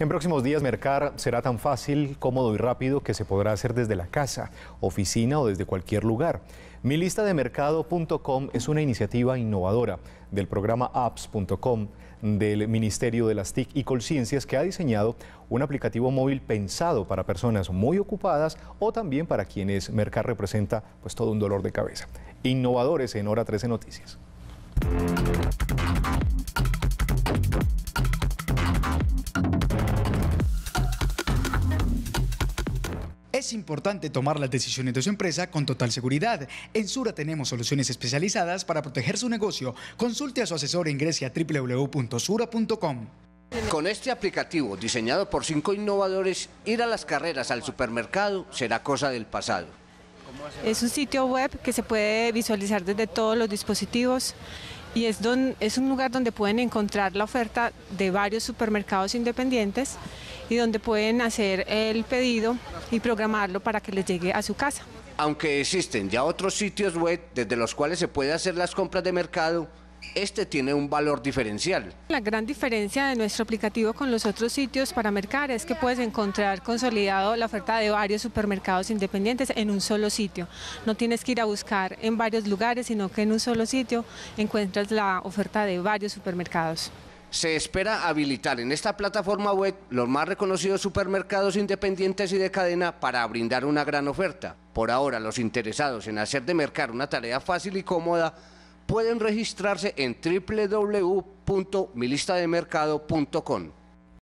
En próximos días, mercar será tan fácil, cómodo y rápido que se podrá hacer desde la casa, oficina o desde cualquier lugar. Mi lista de mercado.com es una iniciativa innovadora del programa apps.com del Ministerio de las TIC y Colciencias que ha diseñado un aplicativo móvil pensado para personas muy ocupadas o también para quienes mercar representa pues todo un dolor de cabeza. Innovadores en Hora 13 Noticias. Es importante tomar las decisiones de su empresa con total seguridad. En Sura tenemos soluciones especializadas para proteger su negocio. Consulte a su asesor en Grecia www.sura.com. Con este aplicativo, diseñado por cinco innovadores, ir a las carreras al supermercado será cosa del pasado. Es un sitio web que se puede visualizar desde todos los dispositivos y es, es un lugar donde pueden encontrar la oferta de varios supermercados independientes y donde pueden hacer el pedido y programarlo para que les llegue a su casa. Aunque existen ya otros sitios web desde los cuales se puede hacer las compras de mercado, este tiene un valor diferencial. La gran diferencia de nuestro aplicativo con los otros sitios para mercar es que puedes encontrar consolidado la oferta de varios supermercados independientes en un solo sitio. No tienes que ir a buscar en varios lugares, sino que en un solo sitio encuentras la oferta de varios supermercados se espera habilitar en esta plataforma web los más reconocidos supermercados independientes y de cadena para brindar una gran oferta. Por ahora, los interesados en hacer de mercar una tarea fácil y cómoda pueden registrarse en www.milistademercado.com.